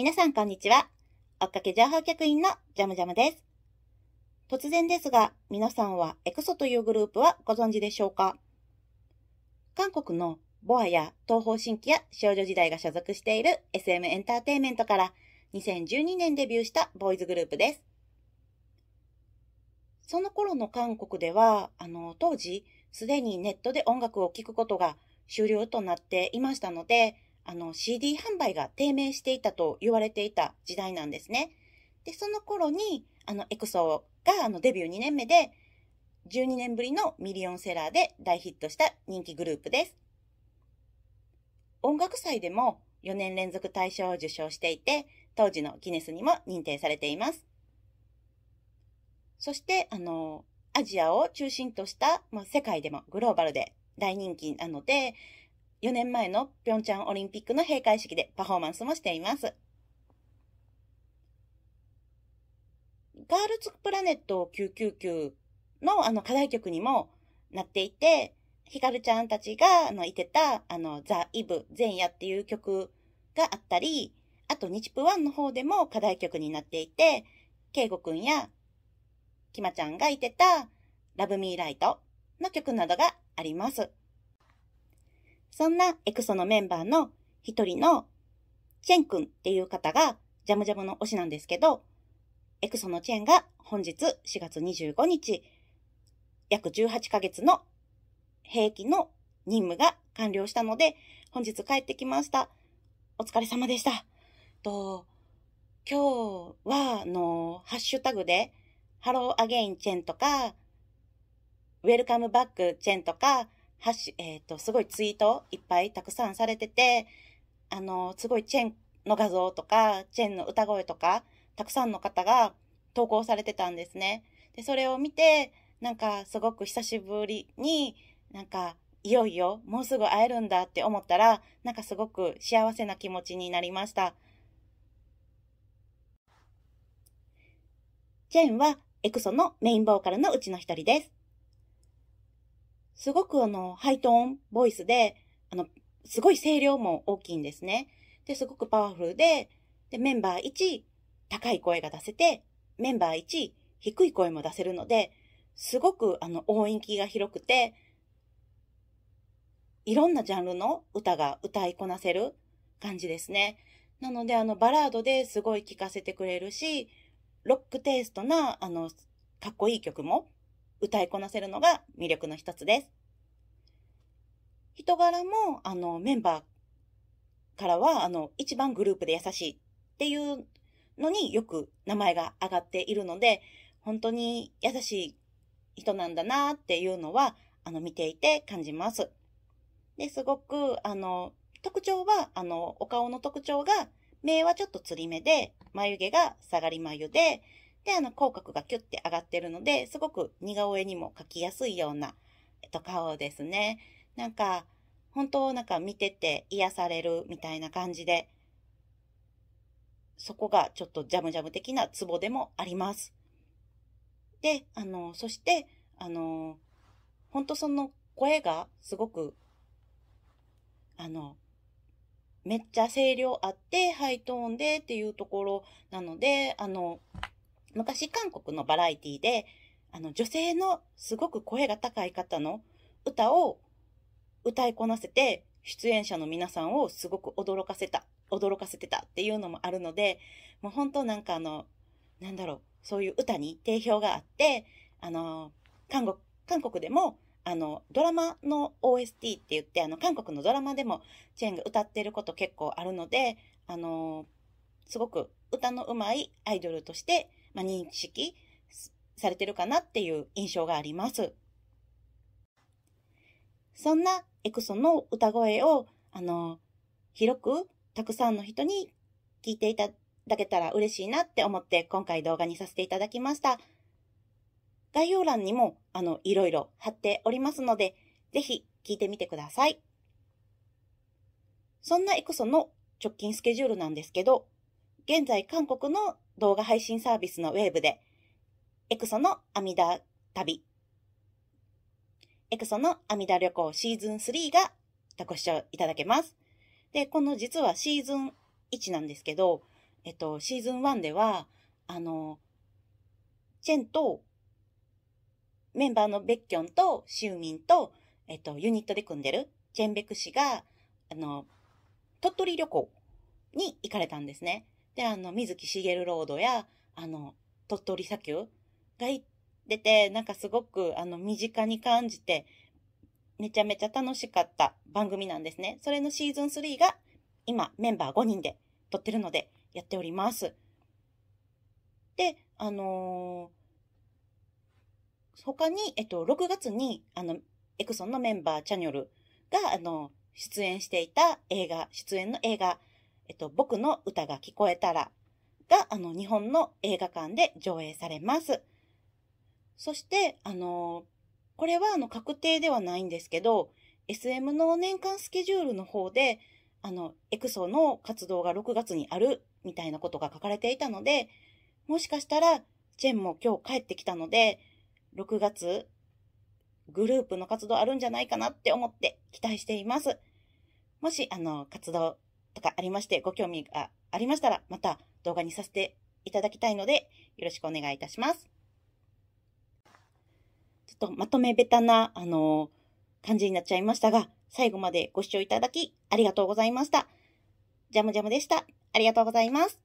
皆さんこんにちは。追っかけ情報局員のジャムジャムです。突然ですが、皆さんはエクソというグループはご存知でしょうか韓国のボアや東方神起や少女時代が所属している SM エンターテイメントから2012年デビューしたボーイズグループです。その頃の韓国では、あの、当時、すでにネットで音楽を聴くことが終了となっていましたので、あの、CD 販売が低迷していたと言われていた時代なんですね。で、その頃に、あの、エクソが、あの、デビュー2年目で、12年ぶりのミリオンセラーで大ヒットした人気グループです。音楽祭でも4年連続大賞を受賞していて、当時のギネスにも認定されています。そして、あの、アジアを中心とした、まあ、世界でもグローバルで大人気なので、4年前のピョンチャンオリンピックの閉会式でパフォーマンスもしています。ガールズプラネット999のあの課題曲にもなっていて、ヒカルちゃんたちがあのいてたあのザ・イブ、前夜っていう曲があったり、あと日プワンの方でも課題曲になっていて、ケイゴくんやきまちゃんがいてたラブミーライトの曲などがあります。そんなエクソのメンバーの一人のチェン君っていう方がジャムジャムの推しなんですけど、エクソのチェンが本日4月25日、約18ヶ月の兵役の任務が完了したので、本日帰ってきました。お疲れ様でした。と、今日は、あの、ハッシュタグで、ハローアゲインチェンとか、ウェルカムバックチェンとか、はし、えっ、ー、と、すごいツイートいっぱいたくさんされてて、あの、すごいチェンの画像とか、チェンの歌声とか、たくさんの方が投稿されてたんですね。で、それを見て、なんかすごく久しぶりに、なんか、いよいよもうすぐ会えるんだって思ったら、なんかすごく幸せな気持ちになりました。チェンはエクソのメインボーカルのうちの一人です。すごくあの、ハイトーンボイスで、あの、すごい声量も大きいんですね。で、すごくパワフルで、で、メンバー1、高い声が出せて、メンバー1、低い声も出せるので、すごくあの、音域が広くて、いろんなジャンルの歌が歌いこなせる感じですね。なので、あの、バラードですごい聴かせてくれるし、ロックテイストな、あの、かっこいい曲も歌いこなせるのが魅力の一つです。人柄も、あの、メンバーからは、あの、一番グループで優しいっていうのによく名前が挙がっているので、本当に優しい人なんだなっていうのは、あの、見ていて感じます。で、すごく、あの、特徴は、あの、お顔の特徴が、目はちょっとつり目で、眉毛が下がり眉で、で、あの、口角がキュッて上がってるので、すごく似顔絵にも描きやすいような、えっと、顔ですね。なんか、本当なんか見てて癒されるみたいな感じで、そこがちょっとジャムジャム的なツボでもあります。で、あの、そして、あの、本当その声がすごく、あの、めっちゃ声量あって、ハイトーンでっていうところなので、あの、昔韓国のバラエティで、あの、女性のすごく声が高い方の歌を歌いこなせて、出演者の皆さんをすごく驚かせた、驚かせてたっていうのもあるので、もう本当なんかあの、なんだろう、そういう歌に定評があって、あの、韓国、韓国でも、あの、ドラマの OST って言って、あの、韓国のドラマでもチェーンが歌ってること結構あるので、あの、すごく歌のうまいアイドルとして、まあ、認識されてるかなっていう印象があります。そんなエクソの歌声を、あの、広くたくさんの人に聞いていただけたら嬉しいなって思って今回動画にさせていただきました。概要欄にも、あの、いろいろ貼っておりますので、ぜひ聞いてみてください。そんなエクソの直近スケジュールなんですけど、現在韓国の動画配信サービスのウェーブで、エクソの阿弥陀旅、エクソの阿弥陀旅行シーズン3がご視聴いただけます。で、この実はシーズン1なんですけど、えっと、シーズン1では、あの、チェンと、メンバーのベッキョンとシュミンと、えっと、ユニットで組んでるチェンベク氏が、あの、鳥取旅行に行かれたんですね。で、あの、水木しげるロードや、あの、鳥取砂丘が行ってて、なんかすごく、あの、身近に感じて、めちゃめちゃ楽しかった番組なんですね。それのシーズン3が、今、メンバー5人で撮ってるので、やっております。で、あのー、他に、えっと、6月に、あの、エクソンのメンバー、チャニョルが、あの、出演していた映画、出演の映画、えっと、僕の歌が聞こえたらが、あの、日本の映画館で上映されます。そして、あの、これはあの、確定ではないんですけど、SM の年間スケジュールの方で、あの、エクソの活動が6月にあるみたいなことが書かれていたので、もしかしたら、チェンも今日帰ってきたので、6月、グループの活動あるんじゃないかなって思って期待しています。もし、あの、活動とかありまして、ご興味がありましたら、また動画にさせていただきたいので、よろしくお願いいたします。ちょっとまとめべたな、あのー、感じになっちゃいましたが、最後までご視聴いただき、ありがとうございました。ジャムジャムでした。ありがとうございます。